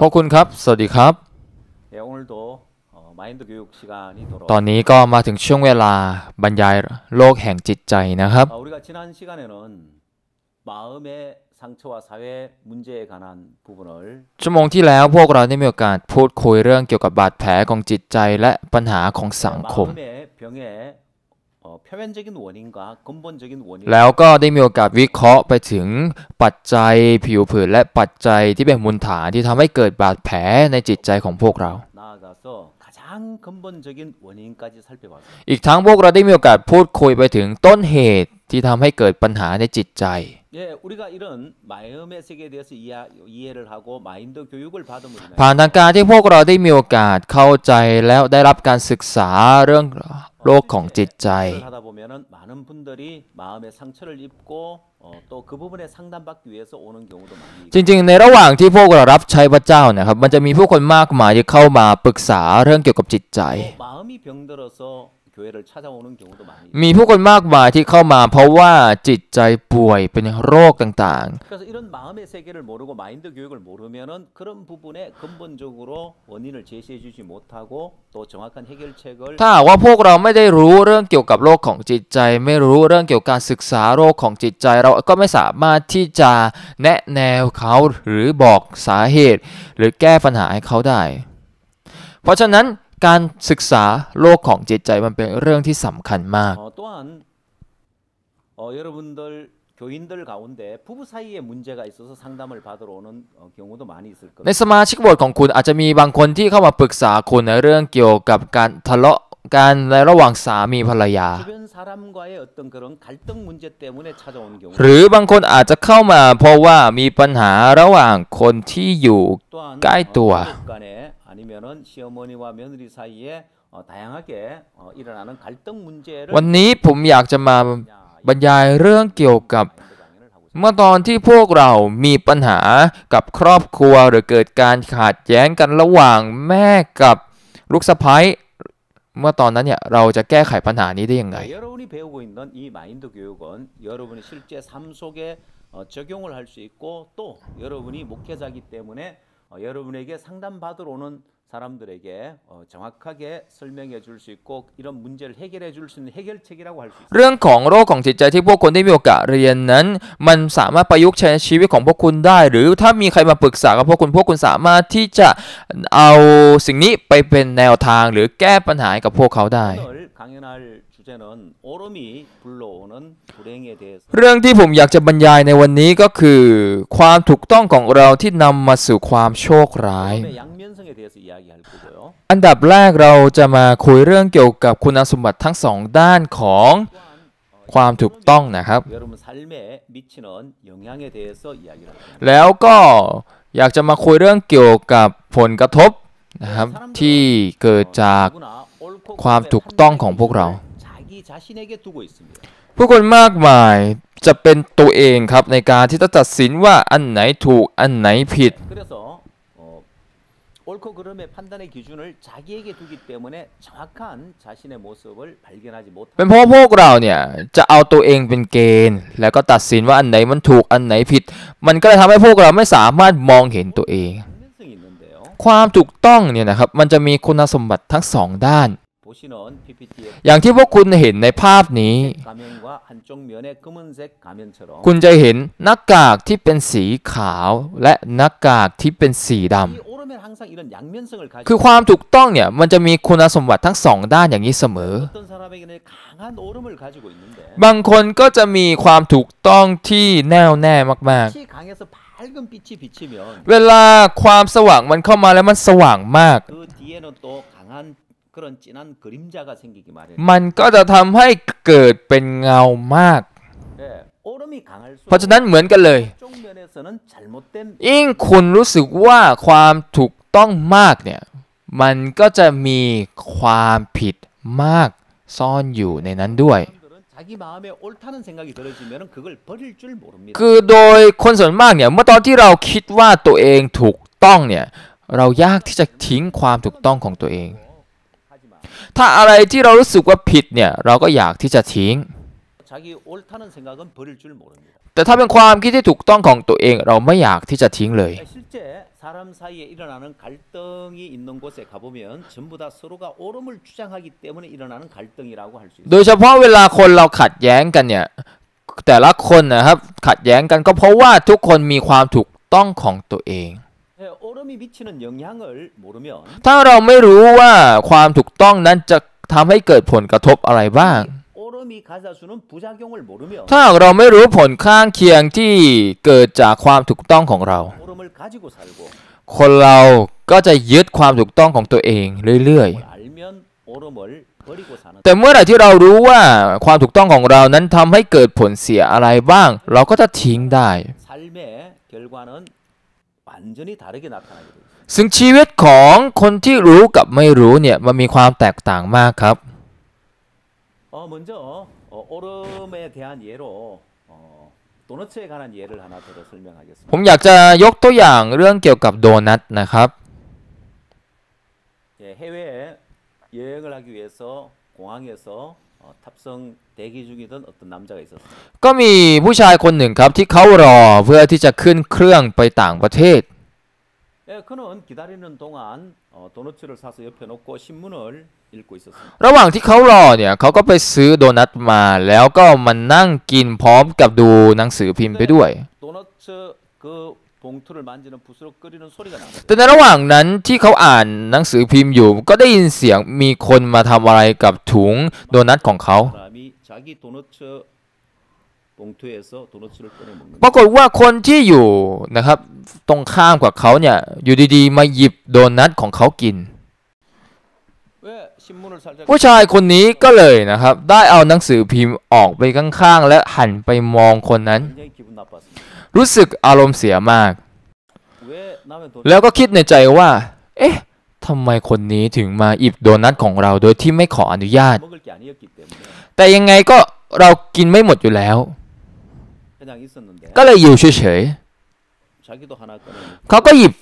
พวกคุณครับ สวัสดีครับ ตอนนี้ก็มาถึงช่วงเวลาบรรยายโลกแห่งจิตใจนะครับชั่วโมงที่แล้วพวกเราได้มีโอกาสพูดคุยเรื่องเกี่ยวกับบาดแผลของจิตใจและปัญหาของสังคมแล้วก็ได้มีโอกาสวิเคราะห์ไปถึงปัจจัยผิวเผินและปัจจัยที่เป็นมูลฐานที่ทำให้เกิดบาดแผลในจิตใจของพวกเรา อีกทั้งพวกเราได้มีโอกาสพูดคุยไปถึงต้นเหตุที่ทำให้เกิดปัญหาในจิตใจผ่านทางการที่พวกเราได้มีโอกาสเข้าใจแล้วได้รับการศึกษาเรื่องโลกของจิตใจ จริงๆ ในระหว่างที่พวกเรารับใช้พระเจ้านะครับ มันจะมีผู้คนมากมายที่เข้ามาปรึกษาเรื่องเกี่ยวกับจิตใจมีผู้คนมากมายที่เข้ามาเพราะว่าจิตใจป่วยเป็นโรคต่างๆ ถ้าว่าพวกเราไม่ได้รู้เรื่องเกี่ยวกับโรคของจิตใจไม่รู้เรื่องเกี่ยวกับการศึกษาโรคของจิตใจเราก็ไม่สามารถที่จะแนะแนวเขาหรือบอกสาเหตุหรือแก้ปัญหาให้เขาได้ เพราะฉะนั้นการศึกษาโลกของจิตใจมันเป็นเรื่องที่สำคัญมาก ในสมาชิกบทของคุณอาจจะมีบางคนที่เข้ามาปรึกษาคุณในเรื่องเกี่ยวกับการทะเลาะกันในระหว่างสามีภรรยา หรือบางคนอาจจะเข้ามาเพราะว่ามีปัญหาระหว่างคนที่อยู่ใกล้ตัววันนี้ผมอยากจะมาบรรยายเรื่องเกี่ยวกับเมื่อตอนที่พวกเรามีปัญหากับครอบครัวหรือเกิดการขาดแย้งกันระหว่างแม่กับลูกสะใภ้เมื่อตอนนั้นเนี่ยเราจะแก้ไขปัญหานี้ได้ยังไง어여러분에게상담받으러오는사람들에게어정확하게설명해줄수있고이런문제를해결해줄수있는해결책이라고할수있습니เรื่องของโรคของจิตใจที่พวกคุณได้มีโอกาสเรียนนั้นมันสามารถประยุกต์ใช้ชีวิตของพวกคุณได้หรือถ้ามีใครมาปรึกษากับพวกคุณพวกคุณสามารถที่จะเอาสิ่งนี้ไปเป็นแนวทางหรือแก้ปัญหาให้กับพวกเขาได้เรื่องที่ผมอยากจะบรรยายในวันนี้ก็คือ ความถูกต้องของเราที่นำมาสู่ความโชคร้าย อันดับแรกเราจะมาคุยเรื่องเกี่ยวกับคุณสมบัติทั้งสองด้านของความถูกต้องนะครับ แล้วก็อยากจะมาคุยเรื่องเกี่ยวกับผลกระทบนะครับที่เกิดจากความถูกต้องของพวกเราผู้คนมากมายจะเป็นตัวเองครับในการที่จะตัดสินว่าอันไหนถูกอันไหนผิด옳고그름의판단의기준을자기에게두기때문에정확한자신의모습을발견하지못เป็นเพราะพวกเราเนี่ยจะเอาตัวเองเป็นเกณฑ์แล้วก็ตัดสินว่าอันไหนมันถูกอันไหนผิดมันก็เลยทำให้พวกเราไม่สามารถมองเห็นตัวเองความถูกต้องเนี่ยนะครับมันจะมีคุณสมบัติทั้งสองด้านอย่างที่พวกคุณเห็นในภาพนี้ คุณจะเห็นหน้ากากที่เป็นสีขาวและหน้ากากที่เป็นสีดำคือความถูกต้องเนี่ยมันจะมีคุณสมบัติทั้งสองด้านอย่างนี้เสมอ บางคนก็จะมีความถูกต้องที่แน่วแน่มาก ๆ เวลาความสว่างมันเข้ามาแล้ว มันสว่างมากมันก็จะทำให้เกิดเป็นเงามาก เพราะฉะนั้นเหมือนกันเลยยิ่งคุณรู้สึกว่าความถูกต้องมากเนี่ย มันก็จะมีความผิดมากซ่อนอยู่ในนั้นด้วย คือโดยคนส่วนมากเนี่ยเมื่อตอนที่เราคิดว่าตัวเองถูกต้องเนี่ย เรายากที่จะทิ้งความถูกต้องของตัวเองถ้าอะไรที่เรารู้สึกว่าผิดเนี่ยเราก็อยากที่จะทิ้ง แต่ถ้าเป็นความคิดที่ถูกต้องของตัวเองเราไม่อยากที่จะทิ้งเลย โดยเฉพาะเวลาคนเราขัดแย้งกันเนี่ยแต่ละคนนะครับขัดแย้งกันก็เพราะว่าทุกคนมีความถูกต้องของตัวเองถ้าเราไม่รู้ว่าความถูกต้องนั้นจะทำให้เกิดผลกระทบอะไรบ้าง ถ้าเราไม่รู้ผลข้างเคียงที่เกิดจากความถูกต้องของเรา คนเราก็จะยึดความถูกต้องของตัวเองเรื่อยๆ แต่เมื่อไหร่ที่เรารู้ว่าความถูกต้องของเรานั้นทำให้เกิดผลเสียอะไรบ้าง เราก็จะทิ้งได้ซึ่งชีวิตของคนที่รู้กับไม่รู้เนี่ยมันมีความแตกต่างมากครับผมอยากจะยกตัวอย่างเรื่องเกี่ยวกับโดนัทนะครับเ탑대기중이던어떤남자가있었어ก็มีผู้ชายคนหนึ่งครับที่เขารอเพื่อที่จะขึ้นเครื่องไปต่างประเทศ예그는기다리는동안어도넛을사서옆에놓고신문을읽고있었ระหว่างที่เขารอเนี่ยเขาก็ไปซื้อโดนัทมาแล้วก็มานั่งกินพร้อมกับดูหนังสือพิมพ์ไปด้วย도넛그แต่ในระหว่างนั้นที่เขาอ่านหนังสือพิมพ์อยู่ก็ได้ยินเสียงมีคนมาทำอะไรกับถุงโดนัทของเขาปรากฏว่าคนที่อยู่นะครับตรงข้ามกับเขาเนี่ยอยู่ดีๆมาหยิบโดนัทของเขากินผู้ชายคนนี้ก็เลยนะครับได้เอาหนังสือพิมพ์ออกไปข้างๆและหันไปมองคนนั้นรู้สึกอารมณ์เสียมาก แล้วก็คิดในใจว่า เอ๊ะ ทำไมคนนี้ถึงมาอิบโดนัทของเราโดยที่ไม่ขออนุญาต แต่ยังไงก็เรากินไม่หมดอยู่แล้ว ก็เลยอยู่เฉยๆ เขาก็หยิบ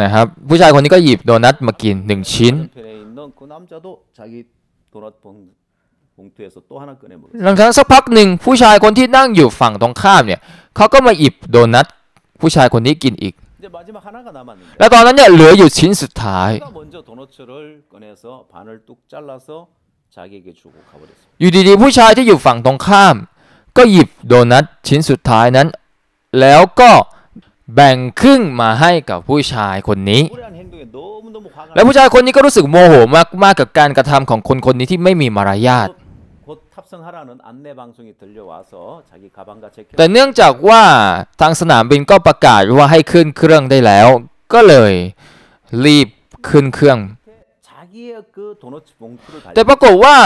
นะครับ ผู้ชายคนนี้ก็หยิบโดนัทมากินหนึ่งชิ้น หลังจากสักพักหนึ่งผู้ชายคนที่นั่งอยู่ฝั่งตรงข้ามเนี่ยเขาก็มาหยิบโดนัทผู้ชายคนนี้กินอีก และตอนนั้นเนี่ยเหลืออยู่ชิ้นสุดท้ายอยู่ดีๆผู้ชายที่อยู่ฝั่งตรงข้าม ก็หยิบโดนัทชิ้นสุดท้ายนั้น แล้วก็แบ่งครึ่งมาให้กับผู้ชายคนนี้ และผู้ชายคนนี้ก็รู้สึกโมโหมากๆกับการกระทำของคนคนนี้ที่ไม่มีมารยาทแต่เนื่องจากว่าทางสนามบินก็ประกาศว่าให้ขึ้นเครื่องได้แล้วก็เลยรีบขึ้นเครื่องแต่ปรากฏว่า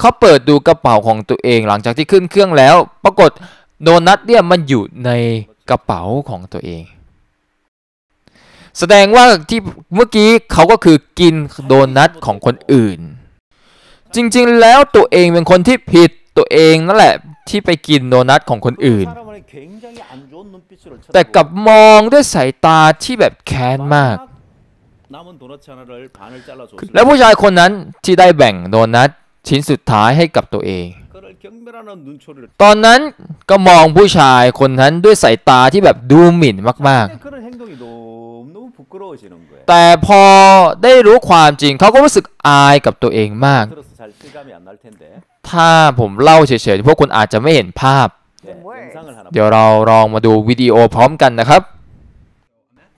เขาเปิดดูกระเป๋าของตัวเองหลังจากที่ขึ้นเครื่องแล้วปรากฏโดนัทเนี่ยมันอยู่ในกระเป๋าของตัวเอง แสดงว่าที่เมื่อกี้เขาก็คือกินโดนัทของคนอื่นจริงๆแล้วตัวเองเป็นคนที่ผิดตัวเองนั่นแหละที่ไปกินโดนัทของคนอื่น แต่กับมองด้วยสายตาที่แบบแค้นมาก และผู้ชายคนนั้นที่ได้แบ่งโดนัทชิ้นสุดท้ายให้กับตัวเอง ตอนนั้นก็มองผู้ชายคนนั้นด้วยสายตาที่แบบดูหมิ่นมาก ๆแต่พอได้รู้ความจริงเขาก็รู้สึกอายกับตัวเองมาก ถ้าผมเล่าเฉยๆ พวกคุณอาจจะไม่เห็นภาพ เดี๋ยวเราลองมาดูวิดีโอพร้อมกันนะครับ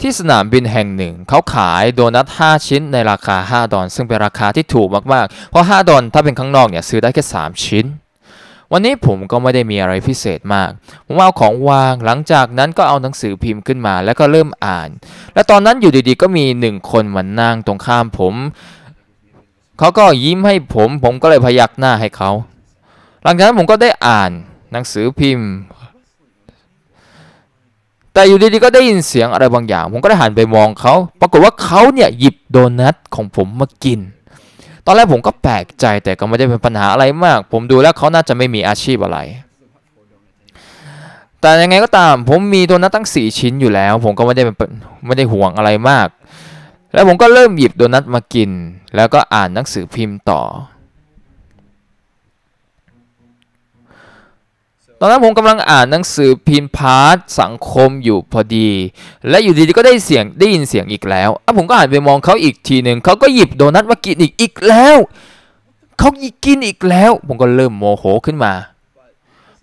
ที่สนามบินแห่งหนึ่งเขาขายโดนัท 5 ชิ้นในราคา 5 ดอลซึ่งเป็นราคาที่ถูกมากๆ เพราะ 5 ดอลถ้าเป็นข้างนอกเนี่ย ซื้อได้แค่ 3 ชิ้นวันนี้ผมก็ไม่ได้มีอะไรพิเศษมาก ผมเอาของวาง หลังจากนั้นก็เอาหนังสือพิมพ์ขึ้นมา แล้วก็เริ่มอ่าน และตอนนั้นอยู่ดีๆก็มีหนึ่งคนมานั่งตรงข้ามผม เขาก็ยิ้มให้ผม ผมก็เลยพยักหน้าให้เขา หลังจากนั้นผมก็ได้อ่านหนังสือพิมพ์ แต่อยู่ดีๆก็ได้ยินเสียงอะไรบางอย่าง ผมก็ได้หันไปมองเขา ปรากฏว่าเขาเนี่ยหยิบโดนัทของผมมากินตอนแรกผมก็แปลกใจแต่ก็ไม่ได้เป็นปัญหาอะไรมากผมดูแล้วเขาน่าจะไม่มีอาชีพอะไร แต่ยังไงก็ตาม ผมมีตัวนัดตั้ง 4 ชิ้นอยู่แล้ว ผมก็ไม่ได้ไม่ได้ห่วงอะไรมาก แล้วผมก็เริ่มหยิบโดนัทมากินแล้วก็อ่านหนังสือพิมพ์ต่อตอนนั้นผมกำลังอ่านหนังสือพิมพ์พาร์ทสังคมอยู่พอดี และอยู่ดีๆก็ได้เสียงได้ยินเสียงอีกแล้วอ่ะผมก็หันไปมองเขาอีกทีหนึ่ง เขาก็หยิบโดนัทมากินอีกอีกแล้ว เขากินอีกแล้ว ผมก็เริ่มโมโหขึ้นมา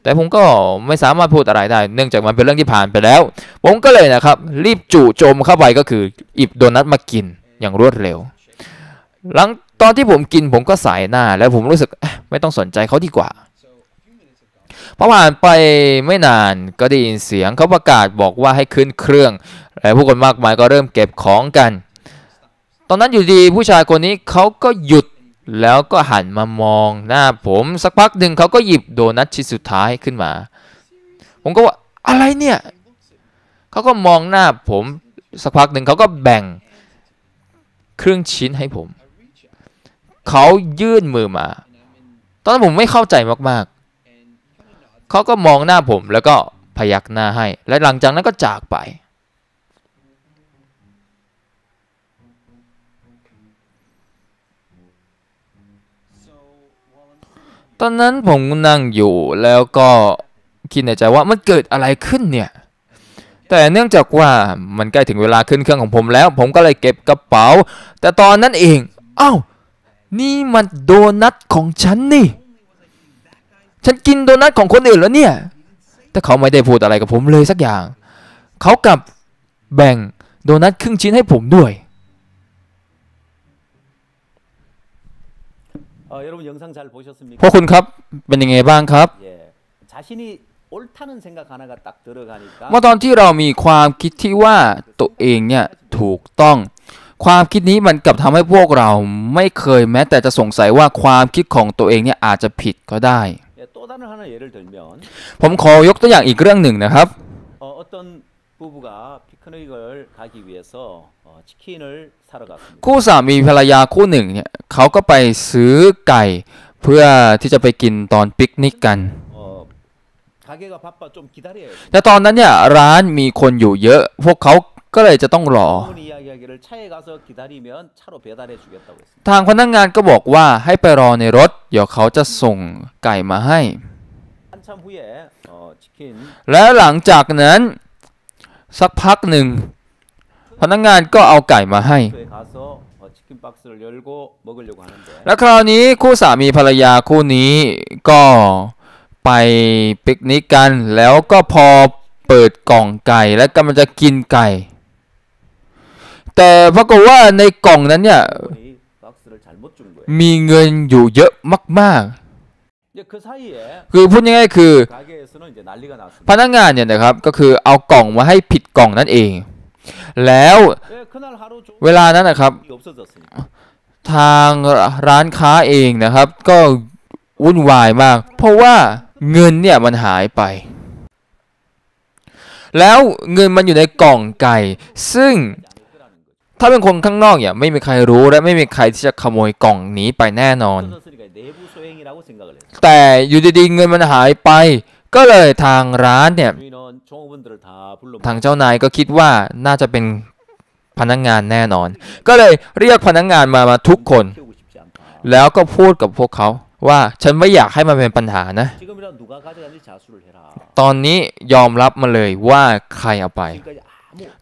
แต่ผมก็ไม่สามารถพูดอะไรได้ เนื่องจากมันเป็นเรื่องที่ผ่านไปแล้ว ผมก็เลยนะครับรีบจู่โจมเข้าไปก็คือหยิบโดนัทมากินอย่างรวดเร็ว หลังตอนที่ผมกินผมก็สายหน้า แล้วผมรู้สึกไม่ต้องสนใจเขาดีกว่าพอผ่านไปไม่นานก็ได้ยินเสียงเขาประกาศบอกว่าให้ขึ้นเครื่องและผู้คนมากมายก็เริ่มเก็บของกัน ตอนนั้นอยู่ดีผู้ชายคนนี้เขาก็หยุดแล้วก็หันมามองหน้า ผมสักพักหนึ่งเขาก็หยิบโดนัทชิ้นสุดท้ายขึ้นมา ผมก็ว่าอะไรเนี่ยเขาก็มองหน้าผมสักพักหนึ่งเขาก็แบ่งเครื่องชิ้นให้ผมเขายื่นมือมา ตอนนั้นผมไม่เข้าใจมากๆเขาก็มองหน้าผมแล้วก็พยักหน้าให้ และหลังจากนั้นก็จากไป ตอนนั้นผมนั่งอยู่แล้วก็คิดในใจว่ามันเกิดอะไรขึ้นเนี่ยแต่เนื่องจากว่ามันใกล้ถึงเวลาขึ้นเครื่องของผมแล้ว ผมก็เลยเก็บกระเป๋า แต่ตอนนั้นเองเอา้านี่มันโดนัทของฉันนี่ฉันกินโดนัทของคนอื่นแล้วเนี่ย แต่เขาไม่ได้พูดอะไรกับผมเลยสักอย่าง เขากลับแบ่งโดนัทครึ่งชิ้นให้ผมด้วยพวกคุณครับเป็นยังไงบ้างครับเมื่อตอนที่เรามีความคิดที่ว่าตัวเองเนี่ยถูกต้อง ความคิดนี้มันกลับทำให้พวกเราไม่เคยแม้ แต่จะสงสัยว่าความคิดของตัวเองเนี่ยอาจจะผิดก็ได้ผมขอยกตัวอย่างอีกเรื่องหนึ่งนะครับ คู่สามีภรรยาคู่หนึ่งเนี่ยเขาก็ไปซื้อไก่ เพื่อที่จะไปกินตอนปิกนิกกัน แต่ตอนนั้นเนี่ยร้านมีคนอยู่เยอะพวกเขาก็เลยจะต้องรอ ทางพนักงานก็บอกว่าให้ไปรอในรถเดี๋ยวเขาจะส่งไก่มาให้ และหลังจากนั้น สักพักหนึ่งพนักงงานก็เอาไก่มาให้และคราวนี้คู่สามีภรรยาคู่นี้ก็ไปปิกนิกกันแล้วก็พอเปิดกล่องไก่และกำลังจะกินไก่แต่ปรากฏว่าในกล่องนั้นเนี่ยมีเงินอยู่เยอะมากๆคือพูดง่ายๆคือพนักงานเนี่ยนะครับ ก็คือเอากล่องมาให้ผิดกล่องนั่นเอง แล้วเวลานั้นนะครับ ทางร้านค้าเองนะครับ ก็วุ่นวายมาก เพราะว่าเงินเนี่ยมันหายไป แล้วเงินมันอยู่ในกล่องไก่ ซึ่งถ้าเป็นคนข้างนอกเนี่ยไม่มีใครรู้และไม่มีใครที่จะขโมยกล่องนี้ไปแน่นอน แต่อยู่ดีๆเงินมันหายไป ก็เลยทางร้านเนี่ยทางเจ้านายก็คิดว่าน่าจะเป็นพนักงงานแน่นอน ก็เลยเรียกพนักงงานมามาทุกคน แล้วก็พูดกับพวกเขาว่าฉันไม่อยากให้มันเป็นปัญหานะ ตอนนี้ยอมรับมาเลยว่าใครเอาไป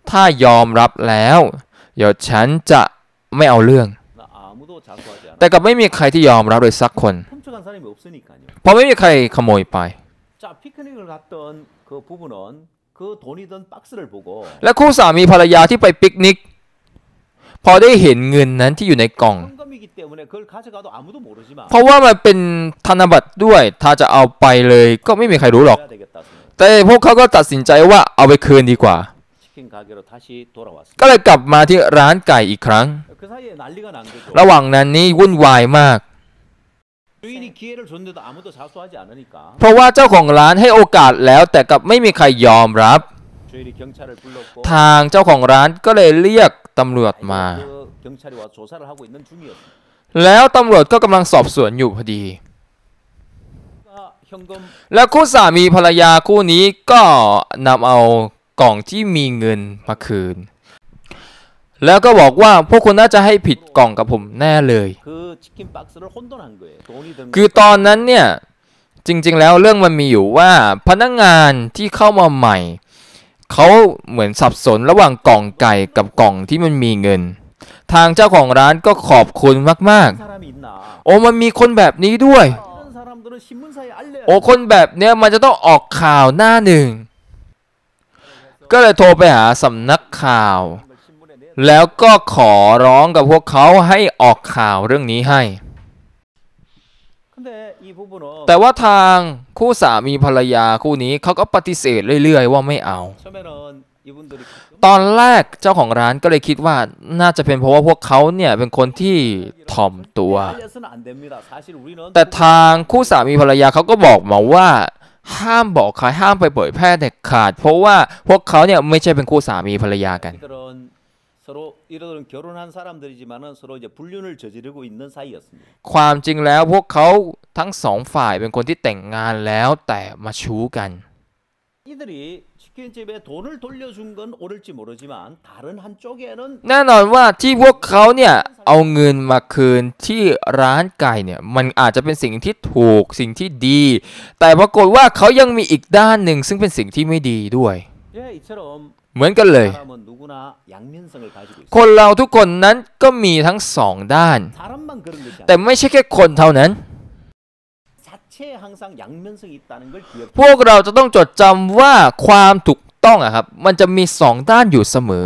ถ้ายอมรับแล้วเดี๋ยวฉันจะไม่เอาเรื่อง แต่กับไม่มีใครที่ยอมรับเลยสักคน เพราะไม่มีใครขโมยไป และคู่สามีภรรยาที่ไปปิกนิกพอได้เห็นเงินนั้นที่อยู่ในกล่อง เพราะว่ามันเป็นธนบัตรด้วยถ้าจะเอาไปเลย ก็ไม่มีใครรู้หรอก แต่พวกเขาก็ตัดสินใจว่าเอาไปคืนดีกว่าก็เลยกลับมาที่ร้านไก่อีกครั้ง ระหว่างนั้นนี่วุ่นวายมาก เพราะว่าเจ้าของร้านให้โอกาสแล้วแต่กับไม่มีใครยอมรับ ทางเจ้าของร้านก็เลยเรียกตำรวจมา แล้วตำรวจก็กำลังสอบสวนอยู่พอดีและคู่สามีภรรยาคู่นี้ก็นำเอากล่องที่มีเงินมาคืน แล้วก็บอกว่าพวกคุณน่าจะให้ผิดกล่องกับผมแน่เลย คือตอนนั้นเนี่ย จริงๆแล้วเรื่องมันมีอยู่ว่าพนักงานที่เข้ามาใหม่เขาเหมือนสับสนระหว่างกล่องไก่กับกล่องที่มันมีเงิน ทางเจ้าของร้านก็ขอบคุณมากๆ โอ้มันมีคนแบบนี้ด้วย โอ้คนแบบเนี้ย มันจะต้องออกข่าวหน้าหนึ่งก็เลยโทรไปหาสำนักข่าว แล้วก็ขอร้องกับพวกเขาให้ออกข่าวเรื่องนี้ให้ แต่ว่าทางคู่สามีภรรยาคู่นี้เขาก็ปฏิเสธเรื่อย ๆ ว่าไม่เอา ตอนแรกเจ้าของร้านก็เลยคิดว่าน่าจะเป็นเพราะว่าพวกเขาเนี่ยเป็นคนที่ถ่อมตัว แต่ทางคู่สามีภรรยาเขาก็บอกมาว่าห้ามบอกใครห้ามไปเผยแพร่แต่ขาด เพราะว่าพวกเขาเนี่ยไม่ใช่เป็นคู่สามีภรรยากัน ความจริงแล้วพวกเขาทั้งสองฝ่ายเป็นคนที่แต่งงานแล้วแต่มาชู้กันแน่นอนว่าที่พวกเขาเนี่ยเอาเงินมาคืนที่ร้านไก่เนี่ยมันอาจจะเป็นสิ่งที่ถูก สิ่งที่ดี แต่ปรากฏว่าเขายังมีอีกด้านหนึ่งซึ่งเป็นสิ่งที่ไม่ดีด้วย เหมือนกันเลย คนเราทุกคนนั้น ก็มีทั้งสองด้าน แต่ไม่ใช่แค่คนเท่านั้นพวกเราจะต้องจดจำว่าความถูกต้องอะครับมันจะมีสองด้านอยู่เสมอ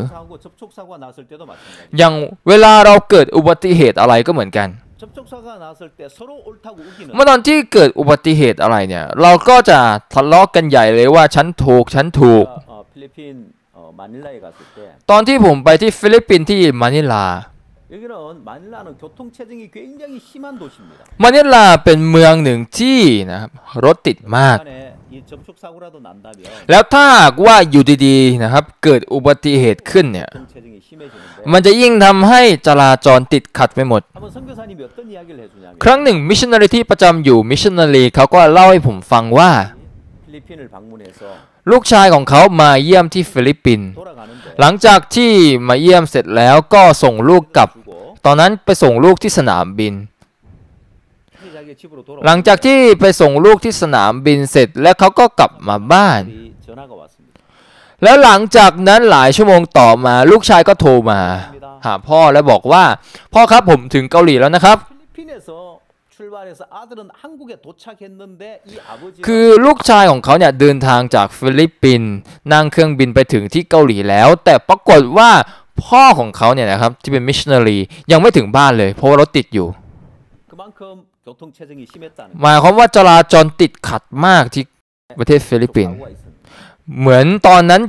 อย่างเวลาเราเกิดอุบัติเหตุอะไรก็เหมือนกัน เมื่อตอนที่เกิดอุบัติเหตุอะไรเนี่ยเราก็จะทะเลาะกกันใหญ่เลยว่าฉันถูกฉันถูกตอนที่ผมไปที่ฟิลิปปินส์ที่มะนิลามานิลาเป็นเมืองหนึ่งที่นะรรถติดมาก แล้วถ้าว่าอยู่ดีๆนะครับเกิดอุบัติเหตุขึ้นเนี่ยมันจะยิ่งทำให้จราจรติดขัดไปหมด ครั้งหนึ่งมิชชันนารีที่ประจำอยู่มิชชันนารีเขาก็เล่าให้ผมฟังว่า ลูกชายของเขามาเยี่ยมที่ฟิลิปปินส์หลังจากที่มาเยี่ยมเสร็จแล้วก็ส่งลูกกลับตอนนั้นไปส่งลูกที่สนามบิน หลังจากที่ไป ส่งลูกที่สนามบินเสร็จแล้วเขาก็กลับมาบ้าน แล้วหลังจากนั้นหลายชั่วโมงต่อมาลูกชายก็โทรมา หาพ่อและบอกว่า พ่อครับผมถึงเกาหลีแล้วนะครับ คือลูกชายของเขาเนี่ยเดินทางจากฟิลิปปินส์นั่งเครื่องบินไปถึงที่เกาหลีแล้ว แต่ปรากฏว่าพ่อของเขาเนี่ยนะครับ ที่เป็นมิชชันนารียังไม่ถึงบ้านเลยเพราะว่ารถติดอยู่หมายความว่าจราจรติดขัดมากที่ประเทศฟิลิปปินส์เหมือนตอนนั้น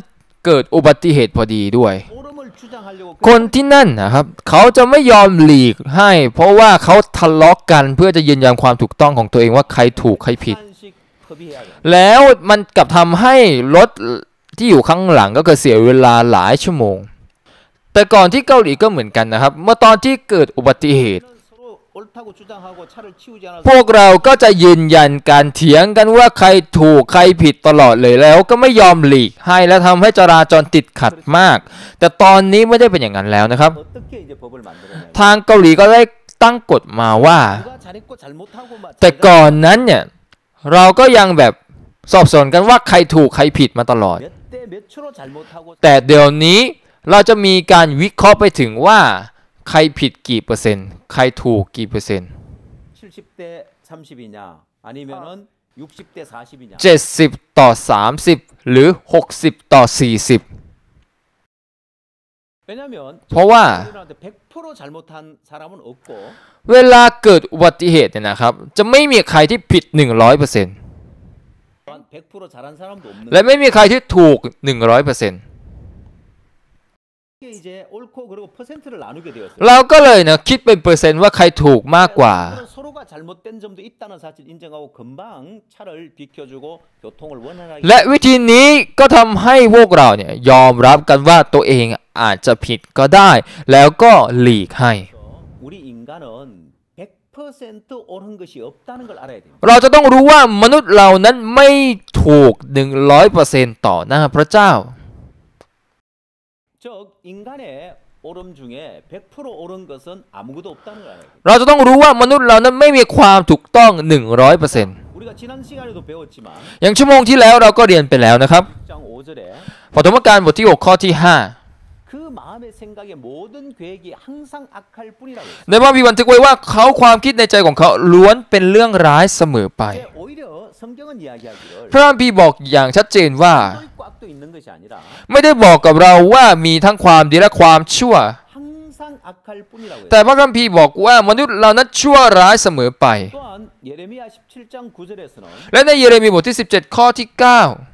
เกิดอุบัติเหตุพอดีด้วย คนที่นั่นนะครับ เขาจะไม่ยอมหลีกให้ เพราะว่าเขาทะเลาะกกันเพื่อจะยืนยันความถูกต้องของตัวเองว่าใครถูกใครผิด แล้วมันกลับทำให้รถที่อยู่ข้างหลังก็เกิดเสียเวลาหลายชั่วโมงแต่ก่อนที่เกาหลีก็เหมือนกันนะครับ เมื่อตอนที่เกิดอุบัติเหตุ พวกเราก็จะยืนยันการเถียงกันว่าใครถูกใครผิดตลอดเลยแล้วก็ไม่ยอมหลีกให้และทำให้จราจรติดขัดมาก แต่ตอนนี้ไม่ได้เป็นอย่างนั้นแล้วนะครับ ทางเกาหลีก็ได้ตั้งกฎมาว่า แต่ก่อนนั้นเนี่ยเราก็ยังแบบสอบสวนกันว่าใครถูกใครผิดมาตลอด แต่เดี๋ยวนี้เราจะมีการวิเคราะห์ไปถึงว่า ใครผิดกี่เปอร์เซ็นต์ ใครถูกกี่เปอร์เซ็นต์เจ็ดสิบต่อสามสิบหรือหกสิบต่อสี่สิบเพราะว่าเวลาเกิดอุบัติเหตุเนี่ยนะครับ จะไม่มีใครที่ผิด 100%และไม่มีใครที่ถูก 100%เราก็เลยเนะคิดเป็นเปอร์เซ็นต์ว่าใครถูกมากกว่า และวิธีนี้ก็ทำให้พวกเราเนี่ยยอมรับกันว่าตัวเองอาจจะผิดก็ได้แล้วก็หลีกให้ เราจะต้องรู้ว่ามนุษย์เรานั้นไม่ถูก 100%ต่อหน้าพระเจ้า인간의오름중에100%옳은것은아무것도없다는거예요เราจะต้องรู้ว่ามนุษย์เรานั้นไม่มีความถูกต้อง100%우리가지난시간에도배웠지만อย่างชั่วโมงที่แล้วเราก็เรียนไปแล้วนะครับ1장5절에ปฐมกาลบทที่6ข้อที่그마음의생각의모든계획이항상악할뿐이라고했어요5ในพระคัมภีร์บันทึกไว้ว่าเขาความคิดในใจของเขาล้วนเป็นเรื่องร้ายเสมอไป근데오히려성경은이야기하기를พระคัมภีร์บอกอย่างชัดเจนว่า어떤ไม่ได้บอกกับเราว่ามีทั้งความดีและความชั่ว แต่พระคัมภีร์บอกว่ามนุษย์เรานั้นชั่วร้ายเสมอไป และในเยเรมีบทที่17ข้อที่9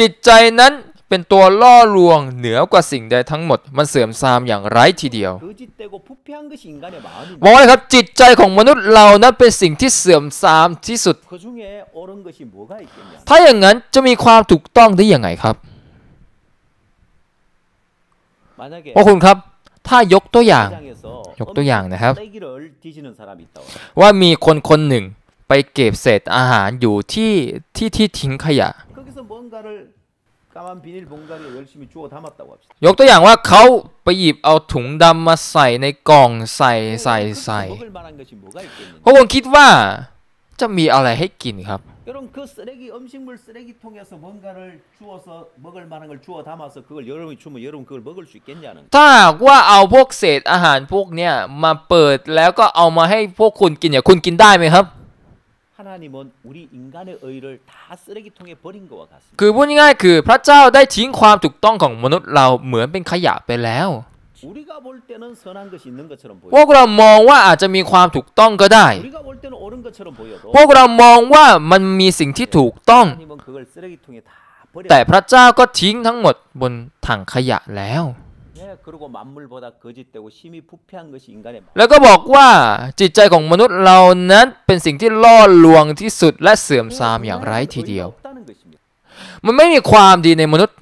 จิตใจนั้นเป็นตัวล่อลวงเหนือกว่าสิ่งใดทั้งหมด มันเสื่อมทรามอย่างไร้ทีเดียวบอกเลยครับจิตใจของมนุษย์เรานั้นเป็นสิ่งที่เสื่อมทรามที่สุดถ้าอย่างนั้นจะมีความถูกต้องได้อย่างไรครับโอ้คุณครับ ถ้ายกตัวอย่างยกตัวอย่างนะครับ ว่ามีคนคนหนึ่งไปเก็บเศษอาหารอยู่ที่ที่ที่ทิ้งขยะ ยกตัวอย่างว่าเขาไปหยิบเอาถุงดำมาใส่ในกล่องใส่ใส่ใส่พระองคคิดว่าจะมีอะไรให้กินครับ ถ้าว่าเอาพวกเศษอาหารพวกเนี้ยมาเปิดแล้วก็เอามาให้พวกคุณกินเนี่ยคุณกินได้ไหมครับคือพูดง่ายๆคือพระเจ้าได้ทิ้งความถูกต้องของมนุษย์เราเหมือนเป็นขยะไปแล้วพวกเรามองว่าอาจจะมีความถูกต้องก็ได้พวกเรามองว่ามันมีสิ่งที่ถูกต้อง แต่พระเจ้าก็ทิ้งทั้งหมดบนถังขยะแล้วแล้วก็บอกว่าจิตใจของมนุษย์เรานั้นเป็นสิ่งที่ล่อลวงที่สุดและเสื่อมทรามอย่างไร้ทีเดียว มันไม่มีความดีในมนุษย์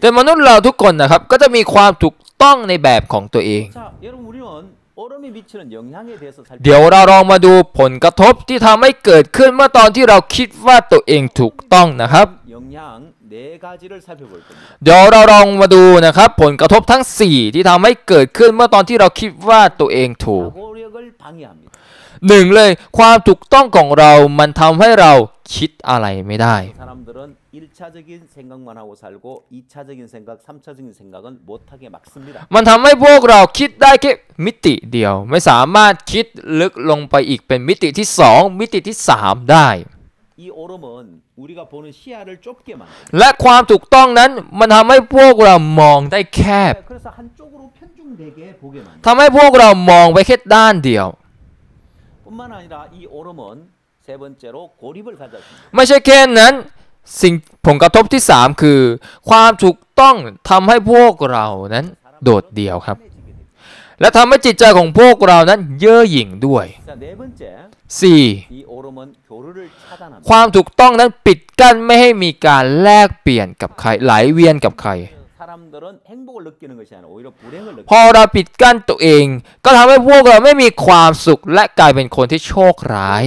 แต่มนุษย์เราทุกคนนะครับก็จะมีความถูกต้องในแบบของตัวเอง เดี๋ยวเราลองมาดูผลกระทบที่ทำให้เกิดขึ้นเมื่อตอนที่เราคิดว่าตัวเองถูกต้องนะครับเดี๋ยวเราลองมาดูนะครับผลกระทบทั้ง 4 ที่ทำให้เกิดขึ้นเมื่อตอนที่เราคิดว่าตัวเองถูกหนึ่งเลยความถูกต้องของเรา มันทำให้เราคิดอะไรไม่ได้ มันทำให้พวกเราคิดได้แค่มิติเดียว ไม่สามารถคิดลึกลงไปอีกเป็นมิติที่สองมิติที่สามได้และความถูกต้องนั้นมันทำให้พวกเรามองได้แคบ ทำให้พวกเรามองไปแค่ด้านเดียว ไม่ใช่แค่นั้น สิ่งผลกระทบที่ 3 คือ ความถูกต้องทำให้พวกเรานั้นโดดเดี่ยวครับและทำให้จิตใจของพวกเรานั้นเย่อหยิ่งด้วย 4. ความถูกต้องนั้นปิดกั้นไม่ให้มีการแลกเปลี่ยนกับใครไหลเวียนกับใคร พอเราปิดกั้นตัวเองก็ทำให้พวกเราไม่มีความสุขและกลายเป็นคนที่โชคร้าย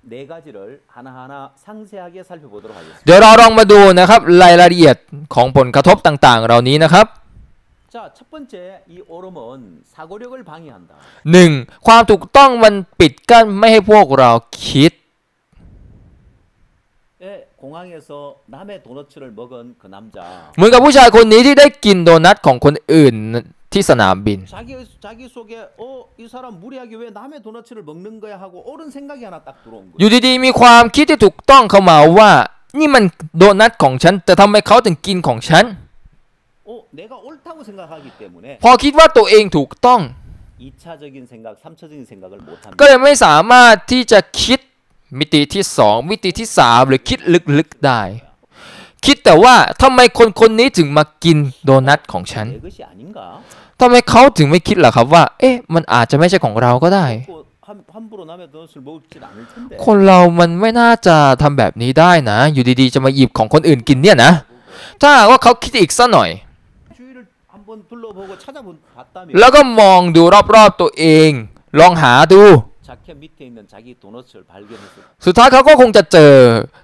네가지를하나하나상세하게살펴보도록하겠습니다เดี๋ยวเราลองมาดูนะครับรายละเอียดของผลกระทบต่างๆเหล่านี้นะครับ자첫번째이오름은사고력을방해한다หนึ่งความถูกต้องมันปิดกั้นไม่ให้พวกเราคิด공항에서남의도먹은그남자เหมือนกับผู้ชายคนนี้ที่ได้กินโดนัทของคนอื่นที่สนามบิน อยู่ดีๆมีความคิดที่ถูกต้องเข้ามาว่านี่มันโดนัทของฉันแต่ทำไมเขาถึงกินของฉัน พอคิดว่าตัวเองถูกต้อง ก็เลยไม่สามารถที่จะคิดมิติที่สองมิติที่สามหรือคิดลึกๆได้คิดแต่ว่าทำไมคนคนนี้ถึงมากินโดนัทของฉันทำไมเขาถึงไม่คิดล่ะครับว่า เอ๊ะ มันอาจจะไม่ใช่ของเราก็ได้ คนเรามันไม่น่าจะทำแบบนี้ได้นะ อยู่ดีๆ จะมาหยิบของคนอื่นกินเนี่ยนะ ถ้าว่าเขาคิดอีกสักหน่อย แล้วก็มองดูรอบ ๆ ตัวเอง ลองหาดูสุดท้ายเขาก็คงจะเจอ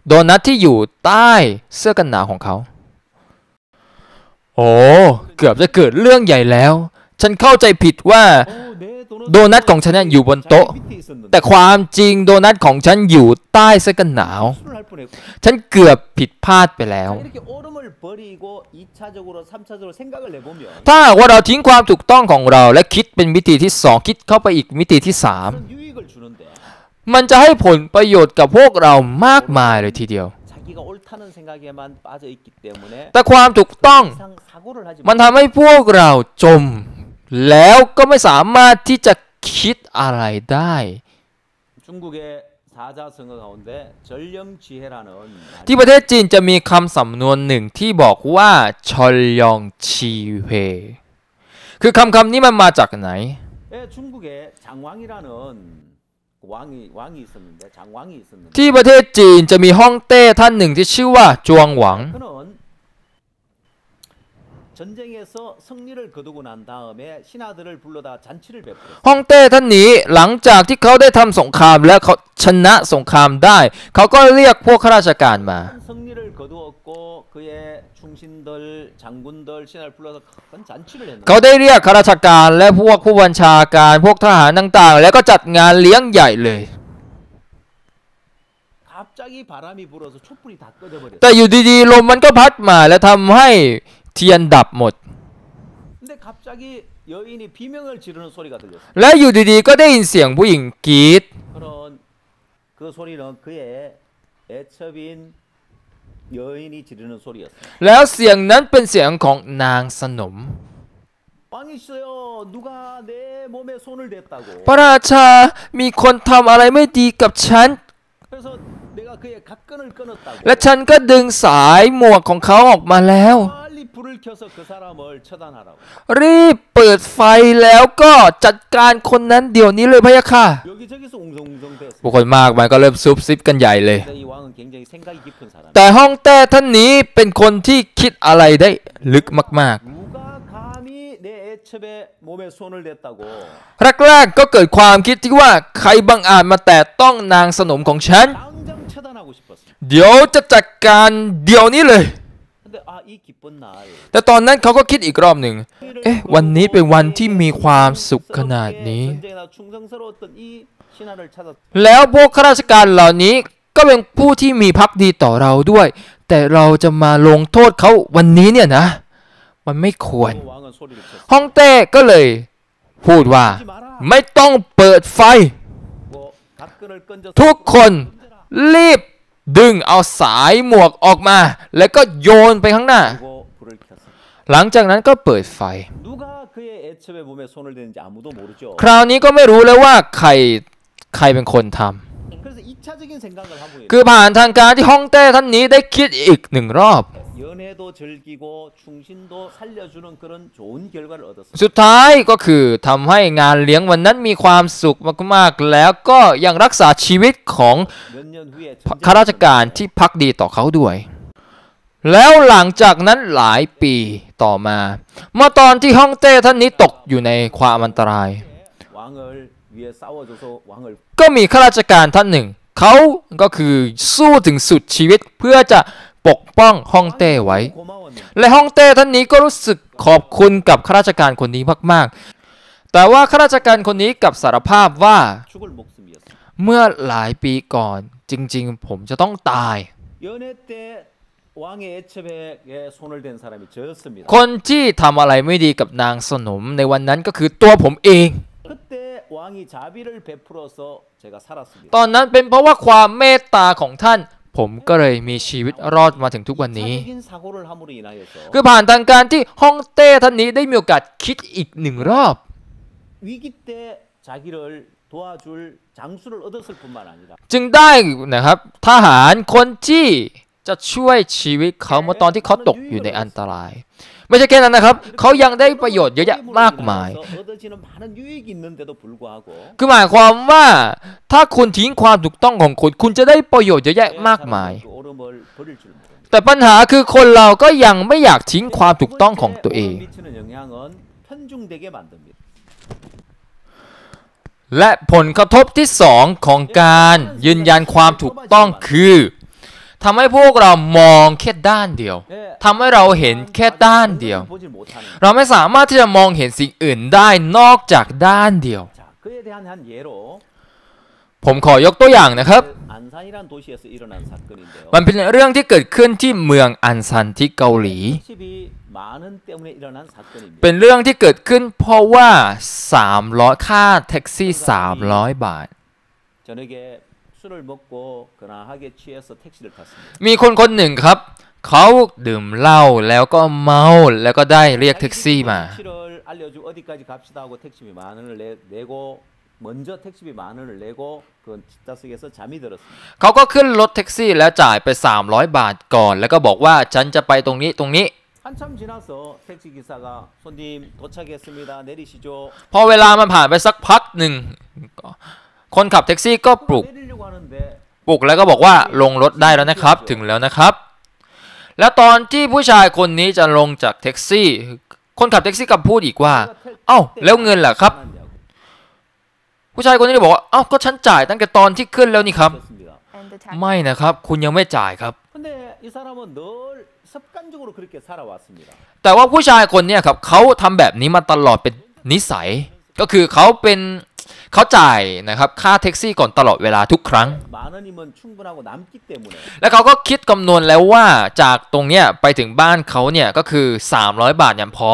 โดนัทที่อยู่ใต้เสื้อกันหนาวของเขา โอ้ เกือบจะเกิดเรื่องใหญ่แล้ว ฉันเข้าใจผิดว่าโดนัทของฉันอยู่บนโต๊ะ แต่ความจริงโดนัทของฉันอยู่ใต้เสื้อกันหนาว ฉันเกือบผิดพลาดไปแล้ว ถ้าว่าเราทิ้งความถูกต้องของเราและคิดเป็นมิติที่สองคิดเข้าไปอีกมิติที่สามมันจะให้ผลประโยชน์กับพวกเรามากมายเลยทีเดียวแต่ความถูกต้อง มันทำให้พวกเราจมแล้วก็ไม่สามารถที่จะคิดอะไรได้ ที่ประเทศจีนจะมีคำสำนวนหนึ่งที่บอกว่า ชอลยองชีเฮคือคำคำนี้มันมาจากไหน ที่ประเทศจีนจะมีฮ่องเต้ท่านหนึ่งที่ชื่อว่า จวงหวัง전쟁에서승리를거두고난다음에신하들을불러다잔치를베풀었어요황태단니หลังจากที่เขาได้ทำสงครามและชนะสงครามได้เขาก็เรียกพวกข้าราชการมา승리를거두었고그의충신들장군들신하를불러서큰잔치를했는เขาได้เรียกข้าราชการและพวกผู้บัญชาการพวกทหารต่างๆแล้วก็จัดงานเลี้ยงใหญ่เลยแต่อยู่ดีๆลมมันก็พัดมาและทำให้เทียนดับหมด และอยู่ดีๆก็ได้ยินเสียงผู้หญิงกรีดแล้วเสียงนั้นเป็นเสียงของนางสนม พระราชา มีคนทำอะไรไม่ดีกับฉัน และฉันก็ดึงสายหมวกของเขาออกมาแล้วรีบเปิดไฟแล้วก็จัดการคนนั้นเดี๋ยวนี้เลยพะยะค่ะบุคคลมากมายก็เริ่มซุบซิบกันใหญ่เลย แต่ห้องแต่ท่านนี้เป็นคนที่คิดอะไรได้ลึกมากๆแรกๆก็เกิดความคิดที่ว่าใครบังอาจมาแตะต้องนางสนมของฉัน เดี๋ยวจะจัดการเดี๋ยวนี้เลยแต่ตอนนั้นเขาก็คิดอีกรอบหนึ่งเอ๊ะ วันนี้เป็นวันที่มีความสุขขนาดนี้ แล้วพวกข้าราชการเหล่านี้ก็เป็นผู้ที่มีพักดีต่อเราด้วย แต่เราจะมาลงโทษเขาวันนี้เนี่ยนะ มันไม่ควร ฮ่องเต้ก็เลย พูดว่า ไม่ต้องเปิดไฟ ทุกคนรีบดึงเอาสายหมวกออกมา แล้วก็โยนไปข้างหน้าหลังจากนั้นก็เปิดไฟ คราวนี้ก็ไม่รู้เลยว่าใครใครเป็นคนทำคือผ่านทางการที่ฮ่องเต้ท่านนี้ ได้คิดอีกหนึ่งรอบ สุดท้ายก็คือทำให้งานเลี้ยงวันนั้นมีความสุขมาก ๆ แล้วก็ยังรักษาชีวิตของข้าราชการที่พักดีต่อเขาด้วยแล้วหลังจากนั้นหลายปีต่อมา เมื่อตอนที่ฮ่องเต้ท่านนี้ตกอยู่ในความอันตรายก็มีข้าราชการท่านหนึ่งเขาก็คือสู้ถึงสุดชีวิตเพื่อจะปกป้องฮ่องเต้ไว้ และฮ่องเต้ท่านนี้ก็รู้สึกขอบคุณกับข้าราชการคนนี้มากๆ แต่ว่าข้าราชการคนนี้กับสารภาพว่า เมื่อหลายปีก่อนจริงๆ ผมจะต้องตายคนที่ทำอะไรไม่ดีกับนางสนมในวันนั้นก็คือตัวผมเอง ตอนนั้นเป็นเพราะว่าความเมตตาของท่าน ผมก็เลยมีชีวิตรอดมาถึงทุกวันนี้ คือผ่านทางการที่ฮ่องเต้ท่านนี้ได้มีโอกาสคิดอีกหนึ่งรอบ จึงได้นะครับทหารคนที่จะช่วยชีวิตเขาเมื่อตอนที่เขาตกอยู่ในอันตราย ไม่ใช่แค่นั้นนะครับ เขายังได้ประโยชน์เยอะแยะมากมาย คือหมายความว่าถ้าคุณทิ้งความถูกต้องของคุณคุณจะได้ประโยชน์เยอะแยะมากมาย แต่ปัญหาคือคนเราก็ยังไม่อยากทิ้งความถูกต้องของตัวเอง และผลกระทบที่สองของการยืนยันความถูกต้องคือทำให้พวกเรามองแค่ด้านเดียว ทำให้เราเห็นแค่ด้านเดียว เราไม่สามารถที่จะมองเห็นสิ่งอื่นได้นอกจากด้านเดียว ผมขอยกตัวอย่างนะครับ มันเป็นเรื่องที่เกิดขึ้นที่เมืองอันซันที่เกาหลี เป็นเรื่องที่เกิดขึ้นเพราะว่า 300 ค่าแท็กซี่ 300 บาทมีคนคนหนึ่งครับ เขาดื่มเหล้าแล้วก็เมาแล้วก็ได้เรียกแท็กซี่มา เขาก็ขึ้นรถแท็กซี่แล้วจ่ายไป 300 บาทก่อน แล้วก็บอกว่าฉันจะไปตรงนี้ตรงนี้ พอเวลามันผ่านไปสักพักหนึ่งคนขับแท็กซี่ก็ปลุกปลุกแล้วก็บอกว่าลงรถได้แล้วนะครับถึงแล้วนะครับ แล้วตอนที่ผู้ชายคนนี้จะลงจากแท็กซี่ คนขับแท็กซี่กับพูดอีกว่าเอ้าแล้วเงินล่ะครับ ผู้ชายคนนี้บอกว่าเอ้าก็ฉันจ่ายตั้งแต่ตอนที่ขึ้นแล้วนี่ครับ ไม่นะครับคุณยังไม่จ่ายครับ แต่ว่าผู้ชายคนนี้ครับเขาทำแบบนี้มาตลอดเป็นนิสัย ก็คือเขาเป็นเขาจ่ายนะครับค่าแท็กซี่ก่อนตลอดเวลาทุกครั้ง และเขาก็คิดคำนวณแล้วว่าจากตรงเนี้ยไปถึงบ้านเขาเนี่ยก็คือ 300 บาทอย่างพอ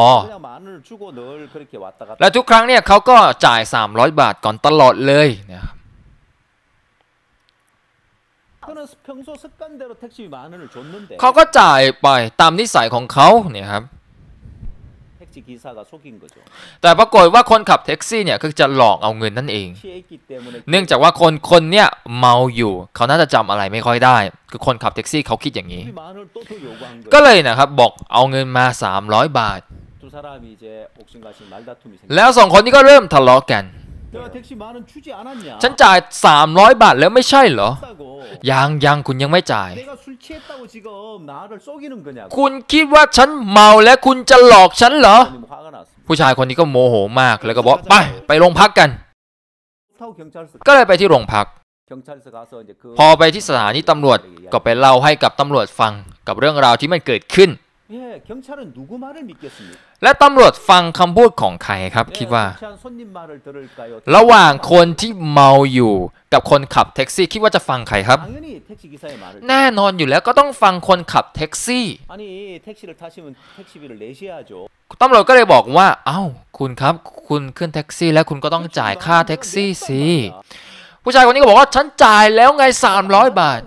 และทุกครั้งเนี่ยเขาก็จ่าย 300 บาทก่อนตลอดเลยนะครับเขาก็จ่ายไปตามนิสัยของเขาเนี่ยครับแต่ปรากฏว่าคนขับแท็กซี่เนี่ยก็จะหลอกเอาเงินนั่นเอง เนื่องจากว่าคนคนเนี่ยเมาอยู่เขาน่าจะจำอะไรไม่ค่อยได้ คือคนขับแท็กซี่เขาคิดอย่างนี้ ก็เลยนะครับบอกเอาเงินมา 300 บาท แล้วสองคนนี้ก็เริ่มทะเลาะกันฉันจ่าย 300 บาทแล้วไม่ใช่เหรอ ยังยังคุณยังไม่จ่าย คุณคิดว่าฉันเมาและคุณจะหลอกฉันเหรอ ผู้ชายคนนี้ก็โมโหมากแล้วก็บอกไปไปโรงพักกัน ก็เลยไปที่โรงพัก พอไปที่สถานีตำรวจก็ไปเล่าให้กับตำรวจฟังกับเรื่องราวที่มันเกิดขึ้นและตำรวจฟังคำพูดของใครครับคิดว่า ระหว่างคนที่เมาอยู่ กับคนขับแท็กซี่ คิดว่าจะฟังใครครับ แน่นอนอยู่แล้วก็ต้องฟังคนขับแท็กซี่ตำรวจก็เลยบอกว่า เอ้า คุณครับ คุณขึ้นแท็กซี่ แล้วคุณก็ต้องจ่ายค่าแท็กซี่สิผู้ชายคนนี้ก็บอกว่าฉันจ่ายแล้วไง 300 บาท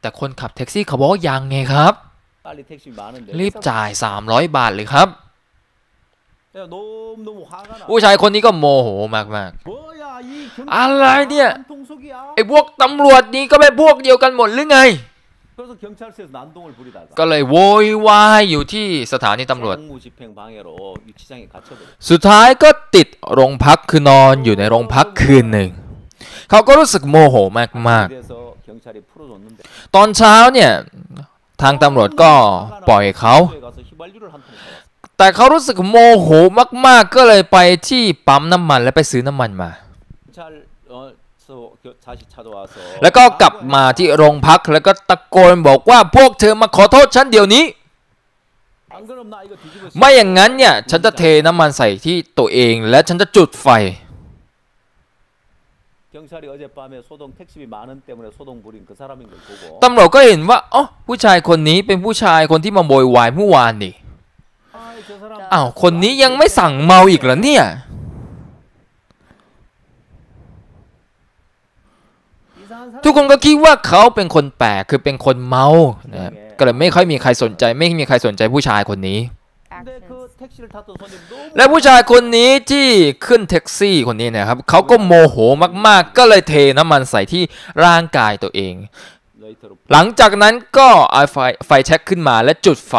แต่คนขับแท็กซี่เขาบอกยังไงครับรีบจ่าย 300 บาทเลยครับผู้ชายคนนี้ก็โมโหมากมากอะไรเนี่ยไอ้พวกตำรวจนี้ก็เป็นพวกเดียวกันหมดหรือไง ก็เลยโวยวายอยู่ที่สถานีตำรวจ สุดท้ายก็ติดโรงพักคือนอนอยู่ในโรงพักคืนหนึ่ง เขาก็รู้สึกโมโหมากมากตอนเช้าเนี่ยทางตำรวจก็ปล่อยเขา แต่เขารู้สึกโมโหมาก ๆ ก็เลยไปที่ปั๊มน้ำมันและไปซื้อน้ำมันมา แล้วก็กลับมาที่โรงพักแล้วก็ตะโกนบอกว่าพวกเธอมาขอโทษฉันเดี๋ยวนี้ ไม่อย่างนั้นเนี่ย ฉันจะเทน้ำมันใส่ที่ตัวเองและฉันจะจุดไฟตำรวจก็เห็นว่าอ๋อผู้ชายคนนี้เป็นผู้ชายคนที่มาโวยวายเมื่อวานนี่ อ้าว คนนี้ยังไม่สั่งเมาอีกเหรอเนี่ยทุกคนก็คิดว่าเขาเป็นคนแปลก คือเป็นคนเมา นะก็เลยไม่ค่อยมีใครสนใจ ไม่มีใครสนใจผู้ชายคนนี้และผู้ชายคนนี้ที่ขึ้นแท็กซี่ คนนี้นะครับเขาก็โมโหมาก ๆ ก็เลยเทน้ำมันใส่ที่ร่างกายตัวเอง หลังจากนั้นก็เอาไฟไฟแช็คขึ้นมาและจุดไฟ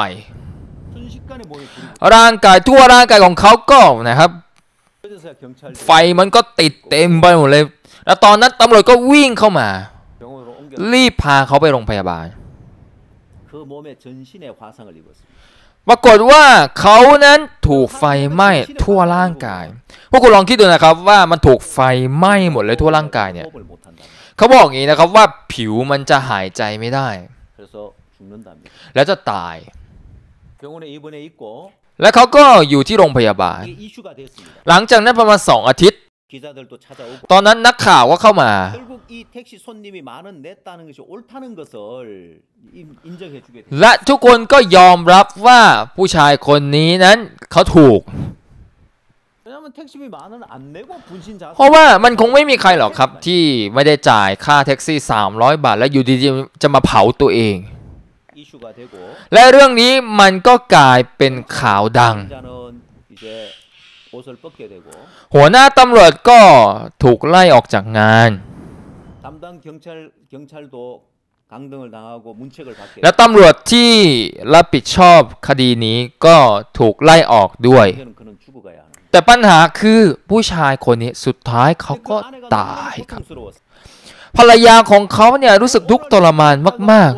ร่างกายทั่วร่างกายของเขาก็นะครับ ไฟมันก็ติดเต็มไปหมดเลยแล้วตอนนั้นตำรวจก็วิ่งเข้ามารีบพาเขาไปโรงพยาบาลปรากฏว่าเขานั้นถูกไฟไหม้ทั่วร่างกาย พวกคุณลอง คิดดูนะครับว่ามันถูกไฟไหม้หมดเลยทั่วร่างกายเนี่ยเขาบอกอย่างนี้นะครับว่าผิวมันจะหายใจไม่ได้ แล้วจะตาย และเขาก็อยู่ที่โรงพยาบาล หลังจากนั้นประมาณสองอาทิตย์ตอนนั้นนักข่าว ก็เข้ามาและทุกคนก็ยอมรับว่าผู้ชายคนนี้นั้นเขาถูก เพราะว่ามันคงไม่มีใครหรอกครับที่ไม่ได้จ่ายค่าแท็กซี่ 300 บาท แล้วอยู่ดีๆ จะมาเผาตัวเอง และเรื่องนี้มันก็กลายเป็นข่าวดังหัวหน้าตำรวจก็ถูกไล่ออกจากงาน และตำรวจที่รับผิดชอบคดีนี้ก็ถูกไล่ออกด้วย แต่ปัญหาคือผู้ชายคนนี้สุดท้ายเขาก็ตายครับ ภรรยาของเขาเนี่ยรู้สึกทุกข์ทรมานมาก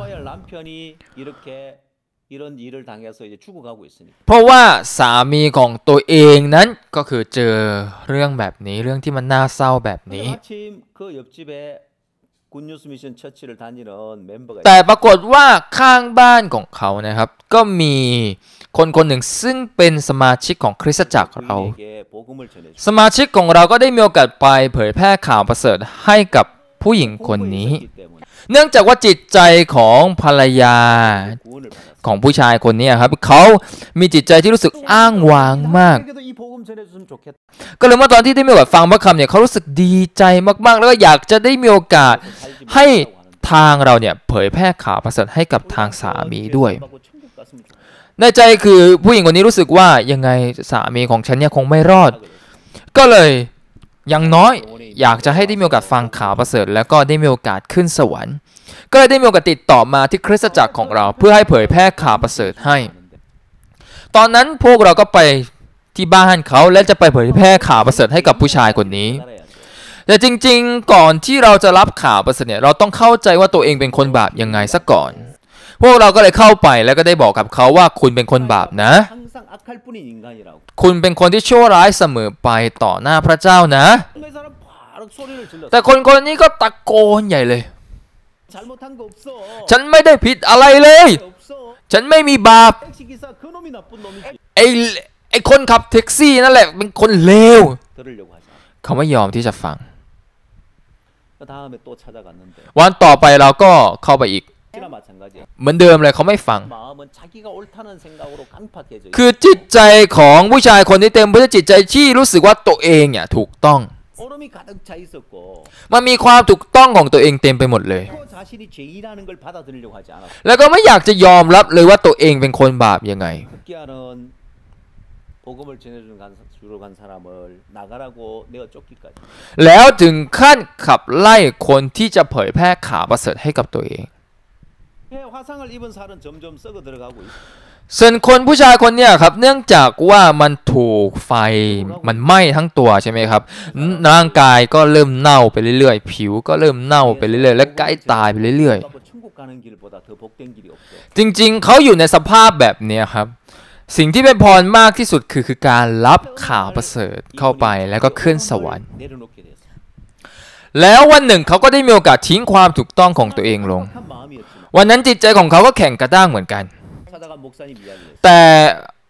ๆ이런일을당해서이제고있으니까เพราะว่าสามีของตัวเองนั้นก็คือเจอเรื่องแบบนี้เรื่องที่มันน่าเศร้าแบบนี้แต่ปรากฏว่าข้างบ้านของเขานะครับก็มีคนคนหนึ่งซึ่งเป็นสมาชิกของคริสตจักรเราสมาชิกของเราก็ได้มีโอกาสไปเผยแพร่ข่าวประเสริฐให้กับผู้หญิงคนนี้เนื่องจากว่าจิตใจของภรรยาของผู้ชายคนนี้ครับเขามีจิตใจที่รู้สึกอ้างว้างมาก ก็เลยเมื่อตอนที่ได้มีโอกาสฟังพระคำเนี่ยเขารู้สึกดีใจมาก ๆ แล้วก็อยากจะได้มีโอกาสให้ทางเราเนี่ยเผยแพร่ข่าวประเสริฐให้กับทางสามีด้วย ในใจคือผู้หญิงคนนี้รู้สึกว่ายังไงสามีของฉันเนี่ยคงไม่รอด ก็เลยอย่างน้อย อยากจะให้ได้มีโอกาสฟังข่าวประเสริฐแล้วก็ได้มีโอกาสขึ้นสวรรค์ ก็เลยได้มีโอกาสติดต่อมาที่คริสตจักรของเราเพื่อให้เผยแพร่ข่าวประเสริฐให้ ตอนนั้นพวกเราก็ไปที่บ้านเขาและจะไปเผยแพร่ข่าวประเสริฐให้กับผู้ชายคนนี้ แต่จริงๆก่อนที่เราจะรับข่าวประเสริฐเนี่ยเราต้องเข้าใจว่าตัวเองเป็นคนบาปยังไงซะก่อนพวกเราก็เลยเข้าไปแล้วก็ได้บอกกับเขาว่าคุณเป็นคนบาปนะ คุณเป็นคนที่ชั่วร้ายเสมอไปต่อหน้าพระเจ้านะ แต่คนคนนี้ก็ตะโกนใหญ่เลย ฉันไม่ได้ผิดอะไรเลย ฉันไม่มีบาปไอ้ไอ้คนขับแท็กซี่นั่นแหละ เป็นคนเลวเขาไม่ยอมที่จะฟังวันต่อไปเราก็เข้าไปอีกเหมือนเดิมเลยเขาไม่ฟัง คือจิตใจของผู้ชายคนนี้เต็มไปด้วยจิตใจที่รู้สึกว่าตัวเองเนี่ยถูกต้อง มันมีความถูกต้องของตัวเองเต็มไปหมดเลย แล้วก็ไม่อยากจะยอมรับเลยว่าตัวเองเป็นคนบาปยังไง แล้วถึงขั้นขับไล่คนที่จะเผยแพร่ข่าวประเสริฐให้กับตัวเองส่วนคนผู้ชายคนเนี้ยครับเนื่องจากว่ามันถูกไฟมันไหม้ทั้งตัวใช่ไหมครับร่างกายก็เริ่มเน่าไปเรื่อยๆ ผิวก็เริ่มเน่าไปเรื่อยๆและใกล้ตายไปเรื่อยๆ จริงๆ เขาอยู่ในสภาพแบบเนี้ยครับ สิ่งที่เป็นพรมากที่สุดคือคือการรับข่าวประเสริฐเข้าไปแล้วก็ขึ้นสวรรค์ แล้ววันหนึ่งเขาก็ได้มีโอกาสทิ้งความถูกต้องของตัวเองลงวันนั้นจิตใจของเขาก็แข็งกระด้างเหมือนกัน แต่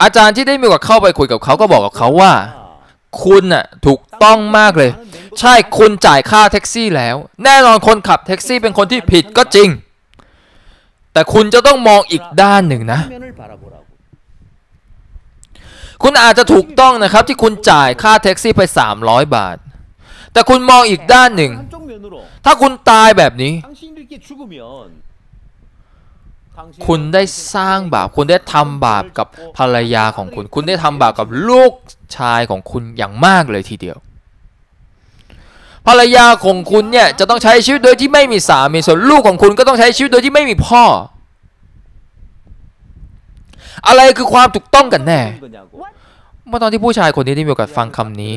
อาจารย์ที่ได้มีโอกาสเข้าไปคุยกับเขาก็บอกกับเขาว่า คุณน่ะถูกต้องมากเลย ใช่ คุณจ่ายค่าแท็กซี่แล้ว แน่นอนคนขับแท็กซี่เป็นคนที่ผิดก็จริง แต่คุณจะต้องมองอีกด้านหนึ่งนะ คุณอาจจะถูกต้องนะครับที่คุณจ่ายค่าแท็กซี่ไป 300 บาท แต่คุณมองอีกด้านหนึ่ง ถ้าคุณตายแบบนี้คุณได้สร้างบาป คุณได้ทำบาปกับภรรยาของคุณ คุณได้ทำบาปกับลูกชายของคุณอย่างมากเลยทีเดียว ภรรยาของคุณเนี่ยจะต้องใช้ชีวิตโดยที่ไม่มีสามี ส่วนลูกของคุณก็ต้องใช้ชีวิตโดยที่ไม่มีพ่อ อะไรคือความถูกต้องกันแน่ เมื่อตอนที่ผู้ชายคนนี้ได้มีโอกาสฟังคำนี้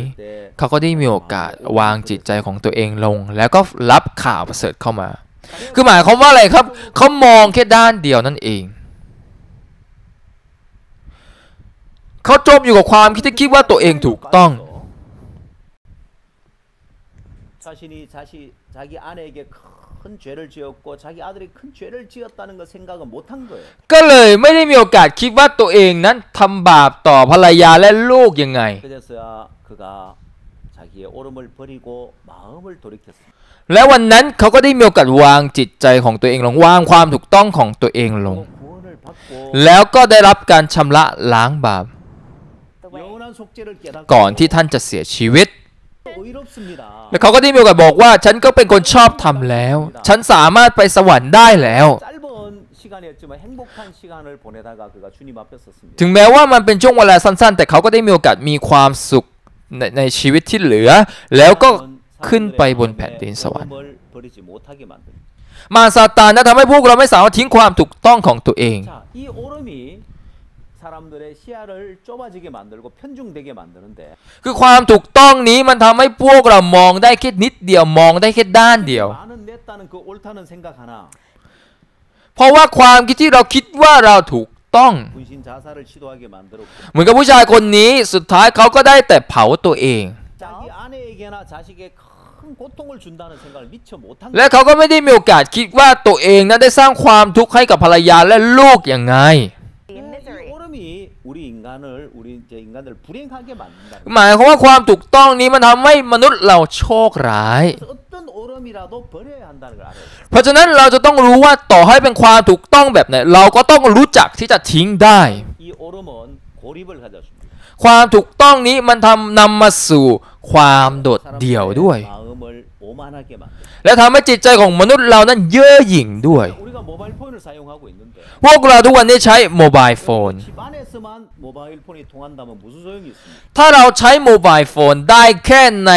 เขาก็ได้มีโอกาสวางจิตใจของตัวเองลง แล้วก็รับข่าวประเสริฐเข้ามาคือหมายความว่าอะไรครับ เขามองแค่ด้านเดียวนั่นเอง เขาจมอยู่กับความคิดที่คิดว่าตัวเองถูกต้อง ก็เลยไม่ได้มีโอกาสคิดว่าตัวเองนั้นทำบาปต่อภรรยาและลูกยังไงและวันนั้นเขาก็ได้มีโอกาสวางจิตใจของตัวเองลงวางความถูกต้องของตัวเองลง แล้วก็ได้รับการชำระล้างบาปก่อนที่ท่านจะเสียชีวิตและเขาก็ได้มีโอกาสบอกว่า ฉันก็เป็นคนชอบทำแล้ว ฉันสามารถไปสวรรค์ได้แล้ว ถึงแม้ว่ามันเป็นช่วงเวลาสั้น ๆ แต่เขาก็ได้มีโอกาสมีความสุขในในชีวิตที่เหลือ แล้วก็ขึ้นไปบนแผ่นดินสวรรค์ มาซาตานนะทำให้พวกเราไม่สามารถทิ้งความถูกต้องของตัวเองคือความถูกต้องนี้มันทำให้พวกเรามองได้แค่นิดเดียว มองได้แค่ด้านเดียว เพราะว่าความคิดที่เราคิดว่าเราถูกต้อง เหมือนกับผู้ชายคนนี้สุดท้ายเขาก็ได้แต่เผาตัวเองและเขาก็ไม่ได้มีโอกาสคิดว่าตัวเองนั้นได้สร้างความทุกข์ให้กับภรรยาและลูกอย่างไงหมายความว่าความถูกต้องนี้มันทำให้มนุษย์เราโชคร้ายเพราะฉะนั้นเราจะต้องรู้ว่าต่อให้เป็นความถูกต้องแบบไหนเราก็ต้องรู้จักที่จะทิ้งได้ ความถูกต้องนี้มันทำนำมาสู่ความโดดเดี่ยวด้วย และทำให้จิตใจของมนุษย์เรานั้นเย่อหยิ่งด้วย พวกเราทุกวันนี้ใช้โมบายโฟน ถ้าเราใช้โมบายโฟนได้แค่ใน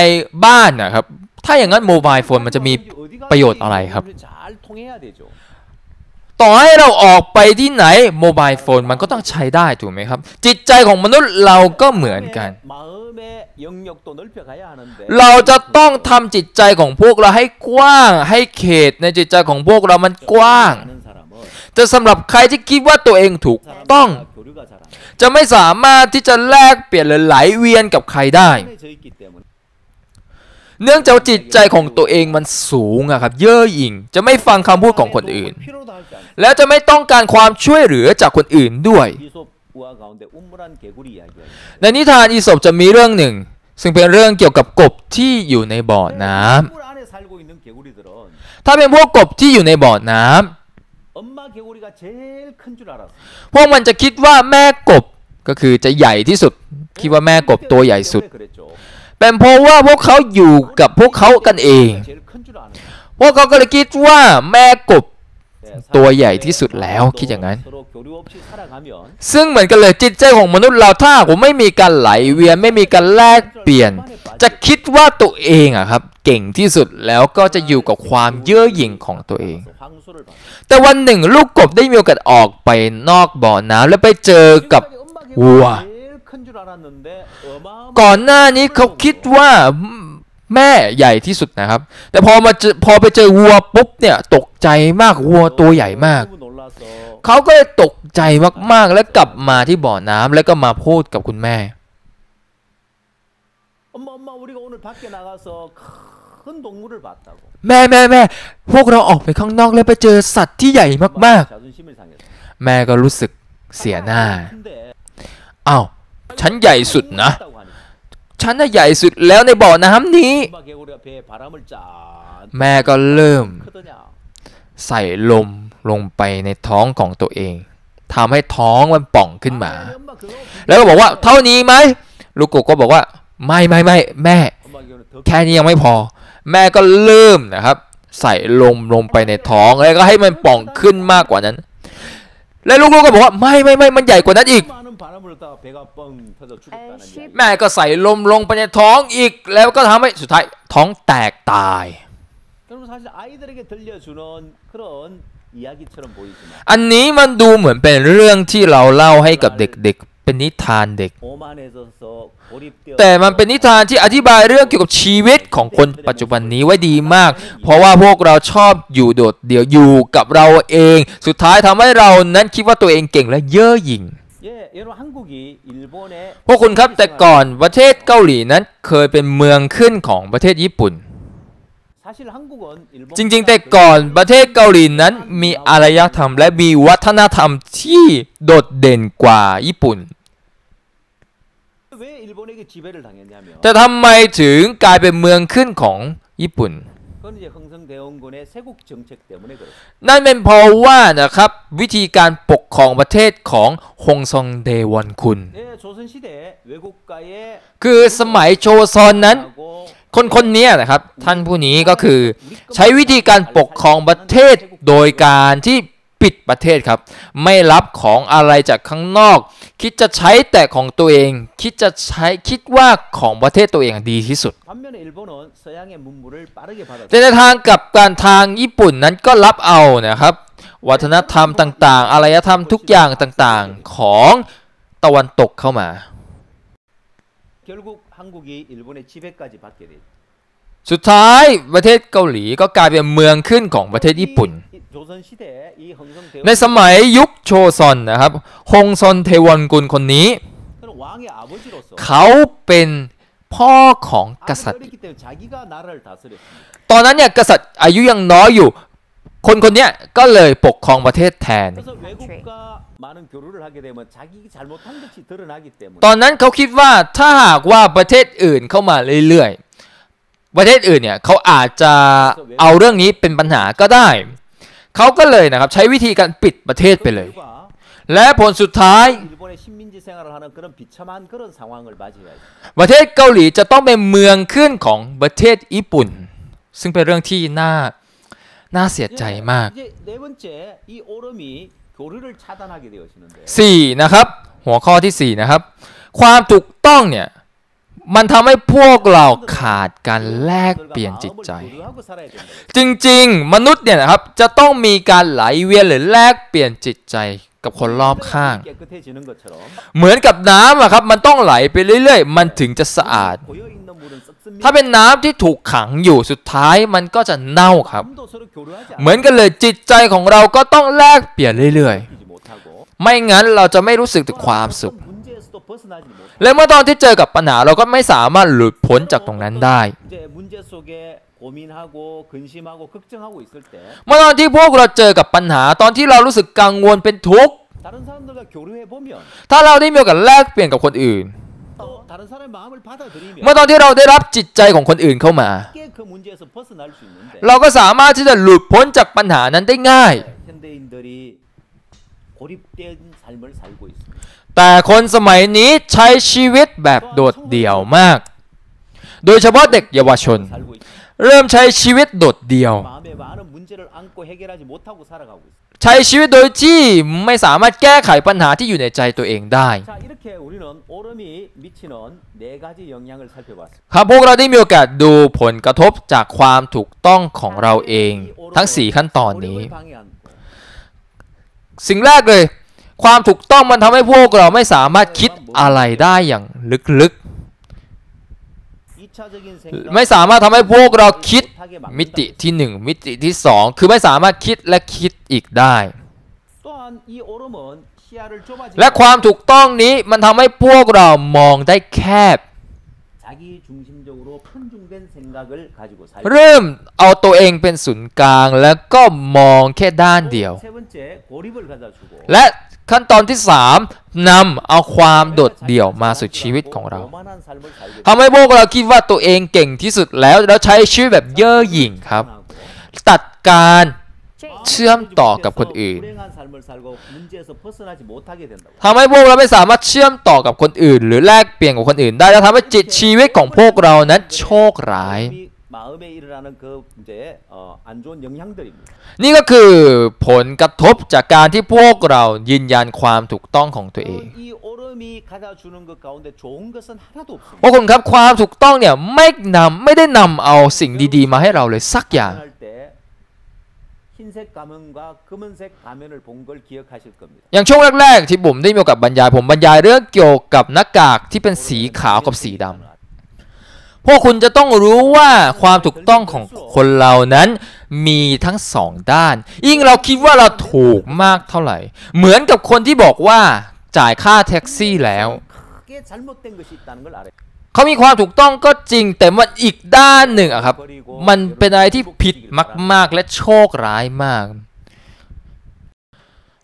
บ้านนะครับ ถ้าอย่างนั้นโมบายโฟนมันจะมีประโยชน์อะไรครับต่อให้เราออกไปที่ไหน โมบายโฟนมันก็ต้องใช้ได้ถูกไหมครับ จิตใจของมนุษย์เราก็เหมือนกัน เราจะต้องทำจิตใจของพวกเราให้กว้างให้เขตในจิตใจของพวกเรามันกว้างจะสสำหรับใครที่คิดว่าตัวเองถูกต้อง จะไม่สามารถที่จะแลกเปลี่ยนหรือไหลเวียนกับใครได้เนื่องจากจิตใจของตัวเองมันสูงอะครับเย่อหยิ่งจะไม่ฟังคำพูดของคนอื่น แล้วจะไม่ต้องการความช่วยเหลือจากคนอื่นด้วย ในนิทานอีสบจะมีเรื่องหนึ่ง ซึ่งเป็นเรื่องเกี่ยวกับกบที่อยู่ในบ่อน้ำถ้าเป็นพวกกบที่อยู่ในบ่อน้ำพวกมันจะคิดว่าแม่กบก็คือจะใหญ่ที่สุดคิดว่าแม่กบตัวใหญ่สุดเป็นเพราะว่าพวกเขาอยู่กับพวกเขากันเอง พวกเขาก็เลยคิดว่าแม่กบตัวใหญ่ที่สุดแล้วคิดอย่างนั้น ซึ่งเหมือนกันเลยจิตใจของมนุษย์เราถ้าผมไม่มีการไหลเวียนไม่มีการแลกเปลี่ยน จะคิดว่าตัวเองอะครับ เก่งที่สุดแล้วก็จะอยู่กับความเย่อหยิ่งของตัวเอง แต่วันหนึ่งลูกกบได้มีโอกาสออกไปนอกบ่อน้ำแล้วไปเจอกับวัวก่อนหน้านี้เขาคิดว่าแม่ใหญ่ที่สุดนะครับ แต่พอมาพอไปเจอวัวปุ๊บเนี่ยตกใจมากวัวตัวใหญ่มาก เขาก็เลยตกใจมากๆ และกลับมาที่บ่อน้ำแล้วก็มาพูดกับคุณแม่ แม่แม่แม่ พวกเราออกไปข้างนอกแล้วไปเจอสัตว์ที่ใหญ่มาก ๆ แม่ก็รู้สึกเสียหน้าเอา้าชั้นใหญ่สุดนะ ชันน่ใหญ่สุดแล้วในบ่อน้ำนี้ แม่ก็เริ่ม ใส่ลมลงไปในท้องของตัวเองทำให้ท้องมันป่องขึ้นมา แล้วก็บอกว่าเท่านี้ไหม ลูกกก็บอกว่า ไม่ไม่ไม่แม่ แค่นี้ยังไม่พอ แม่ก็เริ่มนะครับ ใส่ลมลงไปในท้องแล้วก็ให้มันป่องขึ้นมากกว่านั้น แล้วลูกๆก็บอกว่าไม่ไม่ไม่มันใหญ่กว่านั้นอีกแม่ก็ใส่ลมลงไปในท้องอีก แล้วก็ทำให้สุดท้ายท้องแตกตายอันนี้มันดูเหมือนเป็นเรื่องที่เราเล่าให้กับเด็กๆเป็นนิทานเด็กแต่มันเป็นนิทานที่อธิบายเรื่องเกี่ยวกับชีวิตของคนปัจจุบันนี้ไว้ดีมาก เพราะว่าพวกเราชอบอยู่โดดเดี่ยวอยู่กับเราเอง สุดท้ายทำให้เรานั้นคิดว่าตัวเองเก่งและเย่อหยิ่งพวกคุณครับแต่ก่อนประเทศเกาหลีนั้นเคยเป็นเมืองขึ้นของประเทศญี่ปุ่น จริง ๆ แต่ก่อนประเทศเกาหลีนั้นมีอารยธรรมและมีวัฒนธรรมที่โดดเด่นกว่าญี่ปุ่นแต่ทำไมถึงกลายเป็นเมืองขึ้นของญี่ปุ่นนั่นเป็นเพราะว่านะครับวิธีการปกครองประเทศของฮงซองเดวอนคุณ คือสมัยโชซอนนั้นคนคนนี้นะครับท่านผู้นี้ก็คือใช้วิธีการปกครองประเทศโดยการที่ปิดประเทศครับ ไม่รับของอะไรจากข้างนอก คิดจะใช้แต่ของตัวเองคิดจะใช้คิดว่าของประเทศตัวเองดีที่สุดแต่ในทางกับการทางญี่ปุ่นนั้นก็รับเอานะครับวัฒนธรรมต่างๆอารยธรรมทุกอย่างต่างๆของตะวันตกเข้ามา สุดท้ายประเทศเกาหลีก็กลายเป็นเมืองขึ้นของประเทศญี่ปุ่นในสมัยยุคโชซอนนะครับฮงซอนเทวอนกุลคนนี้ เขาเป็นพ่อของกษัตริย์ ตอนนั้นเนี่ยกษัตริย์อายุยังน้อยอยู่ คนคนนี้ก็เลยปกครองประเทศแทน ตอนนั้นเขาคิดว่าถ้าหากว่าประเทศอื่นเข้ามาเรื่อยๆ ประเทศอื่นเนี่ยเขาอาจจะเอาเรื่องนี้เป็นปัญหาก็ได้เขาก็เลยนะครับ ใช้วิธีการปิดประเทศไปเลย และผลสุดท้าย ประเทศเกาหลีจะต้องเป็นเมืองขึ้นของประเทศญี่ปุ่น ซึ่งเป็นเรื่องที่น่าน่าเสียใจมากสี่นะครับหัวข้อที่ 4 นะครับ ความถูกต้องเนี่ยมันทำให้พวกเราขาดการแลกเปลี่ยนจิตใจ จริง ๆ มนุษย์เนี่ยนะครับจะต้องมีการไหลเวียนหรือแลกเปลี่ยนจิตใจกับคนรอบข้าง เหมือนกับน้ำอะครับ มันต้องไหลไปเรื่อย ๆ มันถึงจะสะอาด ถ้าเป็นน้ำที่ถูกขังอยู่สุดท้ายมันก็จะเน่าครับ เหมือนกันเลยจิตใจของเราก็ต้องแลกเปลี่ยนเรื่อยๆ ไม่งั้นเราจะไม่รู้สึกถึงความสุขและเมื่อตอนที่เจอกับปัญหาเราก็ไม่สามารถหลุดพ้นจากตรงนั้นได้ เมื่อตอนที่พวกเราเจอกับปัญหาตอนที่เรารู้สึกกังวลเป็นทุกข์ ถ้าเราได้มีโอกาสแลกเปลี่ยนกับคนอื่น เมื่อตอนที่เราได้รับจิตใจของคนอื่นเข้ามา เราก็สามารถที่จะหลุดพ้นจากปัญหานั้นได้ง่ายแต่คนสมัยนี้ใช้ชีวิตแบบโดดเดี่ยวมาก โดยเฉพาะเด็กเยาวชน เริ่มใช้ชีวิตโดดเดี่ยว ใช้ชีวิตโดยที่ไม่สามารถแก้ไขปัญหาที่อยู่ในใจตัวเองได้ ครับพวกเราได้มีโอกาสดูผลกระทบจากความถูกต้องของเราเองทั้ง 4 ขั้นตอนนี้ สิ่งแรกเลยความถูกต้องมันทำให้พวกเราไม่สามารถคิดอะไรได้อย่างลึกๆ ไม่สามารถทำให้พวกเราคิดมิติที่หนึ่งมิติที่สองคือไม่สามารถคิดและคิดอีกได้ และความถูกต้องนี้มันทำให้พวกเรามองได้แคบ เริ่มเอาตัวเองเป็นศูนย์กลางแล้วก็มองแค่ด้านเดียว และขั้นตอนที่ 3 นำเอาความโดดเดี่ยวมาสู่ชีวิตของเราทำให้พวกเราคิดว่าตัวเองเก่งที่สุดแล้วแล้วใช้ชีวิตแบบเย่อหยิ่งครับ ตัดการเชื่อมต่อกับคนอื่นทำให้พวกเราไม่สามารถเชื่อมต่อกับคนอื่นหรือแลกเปลี่ยนกับคนอื่นได้และทำให้จิตชีวิตของพวกเรานั้นโชคร้าย마음에는그이제어안좋은영향들입니다นี่ก็คือผลกระทบจากการที่พวกเรายืนยันความถูกต้องของตัวเองโอ้คุณครับความถูกต้องเนี่ยไม่นำไม่ได้นำเอาสิ่งดีๆมาให้เราเลยสักอย่างอย่างช่วงแรกๆที่ผมได้มีโอกาสบรรยายผมบรรยายเรื่องเกี่ยวกับหน้ากากที่เป็นสีขาวกับสีดำพวกคุณจะต้องรู้ว่าความถูกต้องของคนเรานั้นมีทั้งสองด้าน ยิ่งเราคิดว่าเราถูกมากเท่าไหร่ เหมือนกับคนที่บอกว่าจ่ายค่าแท็กซี่แล้ว เขามีความถูกต้องก็จริงแต่ว่าอีกด้านหนึ่งอะครับ มันเป็นอะไรที่ผิดมากๆและโชคร้ายมาก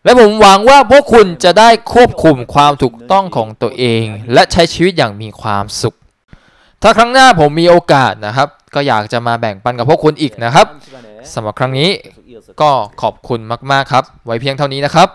และผมหวังว่าพวกคุณจะได้ควบคุมความถูกต้องของตัวเอง และใช้ชีวิตอย่างมีความสุขถ้าครั้งหน้าผมมีโอกาสนะครับ ก็อยากจะมาแบ่งปันกับพวกคุณอีกนะครับสำหรับครั้งนี้ก็ขอบคุณมากๆครับ ไว้เพียงเท่านี้นะครับ